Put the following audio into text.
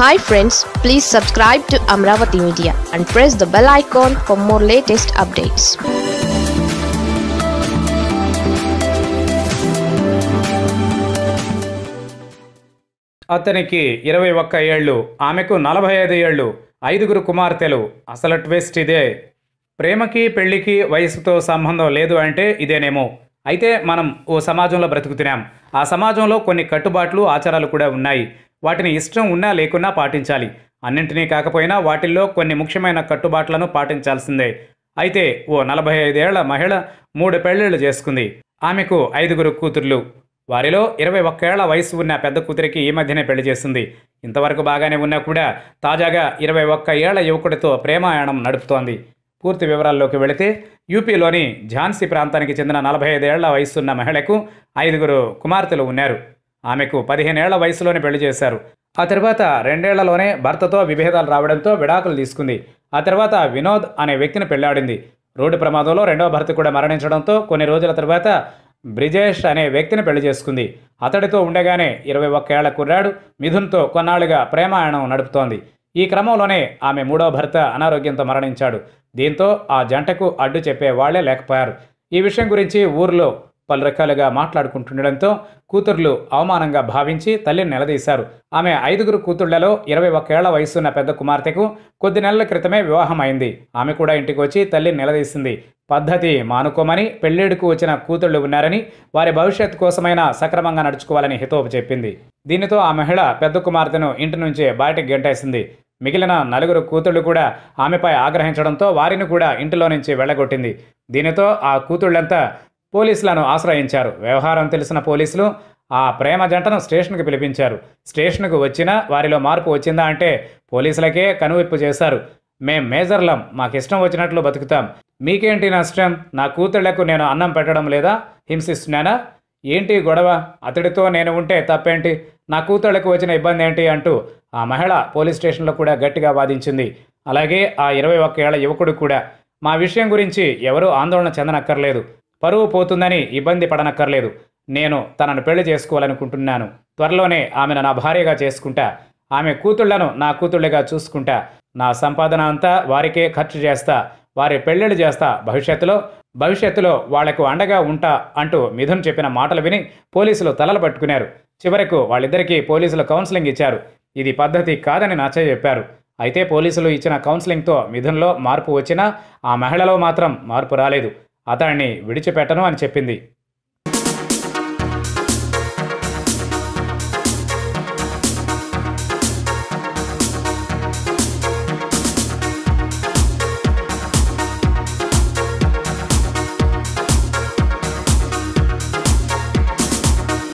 hi friends please subscribe to Amaravati media and press the bell icon for more latest updates అతనికి ఇరవై ఒక్క ఏళ్ళు ఆమెకు నలభై ఐదు ఏళ్ళు ఐదుగురు కుమార్తెలు అసలు ట్విస్ట్ ఇదే ప్రేమకి పెళ్లికి వయసుతో సంబంధం లేదు అంటే ఇదేనేమో అయితే మనం ఓ సమాజంలో బ్రతుకుతున్నాం ఆ సమాజంలో కొన్ని కట్టుబాట్లు ఆచారాలు కూడా ఉన్నాయి వాటిని ఇష్టం ఉన్నా లేకున్నా పాటించాలి అన్నింటినీ కాకపోయినా వాటిల్లో కొన్ని ముఖ్యమైన కట్టుబాట్లను పాటించాల్సిందే అయితే ఓ నలభై ఐదేళ్ల మహిళ మూడు పెళ్లిళ్ళు చేసుకుంది ఆమెకు ఐదుగురు కూతుర్లు వారిలో ఇరవై ఒక్కేళ్ల వయసు ఉన్న పెద్ద కూతురికి ఈ మధ్యనే పెళ్లి చేసింది ఇంతవరకు బాగానే ఉన్నా కూడా తాజాగా ఇరవై ఒక్క ఏళ్ల యువకుడితో ప్రేమాయాణం నడుపుతోంది పూర్తి వివరాల్లోకి వెళితే యూపీలోని ఝాన్సీ ప్రాంతానికి చెందిన నలభై ఐదేళ్ల వయసున్న మహిళకు ఐదుగురు కుమార్తెలు ఉన్నారు ఆమెకు పదిహేనేళ్ల వయసులోనే పెళ్లి చేశారు ఆ తర్వాత రెండేళ్లలోనే భర్తతో విభేదాలు రావడంతో విడాకులు తీసుకుంది ఆ తర్వాత వినోద్ అనే వ్యక్తిని పెళ్లాడింది రోడ్డు ప్రమాదంలో రెండవ భర్త కూడా మరణించడంతో కొన్ని రోజుల తర్వాత బ్రిజేష్ అనే వ్యక్తిని పెళ్లి చేసుకుంది అతడితో ఉండగానే ఇరవై ఒక్కేళ్ల కుర్రాడు మిథున్తో కొన్నాళ్లుగా ప్రేమాయణం నడుపుతోంది ఈ క్రమంలోనే ఆమె మూడవ భర్త అనారోగ్యంతో మరణించాడు దీంతో ఆ జంటకు అడ్డు చెప్పే వాళ్లే లేకపోయారు ఈ విషయం గురించి ఊర్లో పలు రకాలుగా మాట్లాడుకుంటుండడంతో కూతుర్లు అవమానంగా భావించి తల్లిని నిలదీశారు ఆమె ఐదుగురు కూతుళ్లలో ఇరవై ఒకేళ్ల వయసున్న పెద్ద కుమార్తెకు కొద్ది నెలల క్రితమే వివాహం అయింది ఆమె కూడా ఇంటికి వచ్చి తల్లిని నిలదీసింది పద్ధతి మానుకోమని పెళ్లేడుకు వచ్చిన కూతుళ్లు ఉన్నారని వారి భవిష్యత్తు కోసమైనా సక్రమంగా నడుచుకోవాలని హితోపు చెప్పింది దీనితో ఆ మహిళ పెద్ద కుమార్తెను ఇంటి నుంచి బయటకు గెంటేసింది మిగిలిన నలుగురు కూతుళ్లు కూడా ఆమెపై ఆగ్రహించడంతో వారిని కూడా ఇంటిలో నుంచి వెళ్ళగొట్టింది దీనితో ఆ కూతుళ్లంతా పోలీసులను ఆశ్రయించారు వ్యవహారం తెలిసిన పోలీసులు ఆ ప్రేమ జంటను స్టేషన్కు పిలిపించారు స్టేషన్కు వచ్చినా వారిలో మార్పు వచ్చిందా అంటే పోలీసులకే కనువిప్పు చేశారు మేం మేజర్లం మాకిష్టం వచ్చినట్లు బతుకుతాం మీకేంటి నష్టం నా కూతుళ్లకు నేను అన్నం పెట్టడం లేదా హింసిస్తున్నానా ఏంటి గొడవ అతడితో నేను ఉంటే తప్పేంటి నా కూతుళ్లకు వచ్చిన ఇబ్బంది ఏంటి అంటూ ఆ మహిళ పోలీస్ స్టేషన్లో కూడా గట్టిగా వాదించింది అలాగే ఆ ఇరవై ఒక్క ఏళ్ల యువకుడు కూడా మా విషయం గురించి ఎవరూ ఆందోళన చెందనక్కర్లేదు పరువు పోతుందని ఇబ్బంది పడనక్కర్లేదు నేను తనను పెళ్లి చేసుకోవాలనుకుంటున్నాను త్వరలోనే ఆమెను నా భార్యగా చేసుకుంటా ఆమె కూతుళ్లను నా కూతుళ్ళుగా చూసుకుంటా నా సంపాదన అంతా వారికే ఖర్చు చేస్తా వారి పెళ్ళిళ్ళు చేస్తా భవిష్యత్తులో భవిష్యత్తులో వాళ్లకు అండగా ఉంటా అంటూ మిథున్ చెప్పిన మాటలు విని పోలీసులు తలలు పట్టుకున్నారు చివరకు వాళ్ళిద్దరికీ పోలీసులు కౌన్సిలింగ్ ఇచ్చారు ఇది పద్ధతి కాదని నాచే చెప్పారు అయితే పోలీసులు ఇచ్చిన కౌన్సిలింగ్తో మిథున్లో మార్పు వచ్చినా ఆ మహిళలో మాత్రం మార్పు రాలేదు అతడిని విడిచిపెట్టను అని చెప్పింది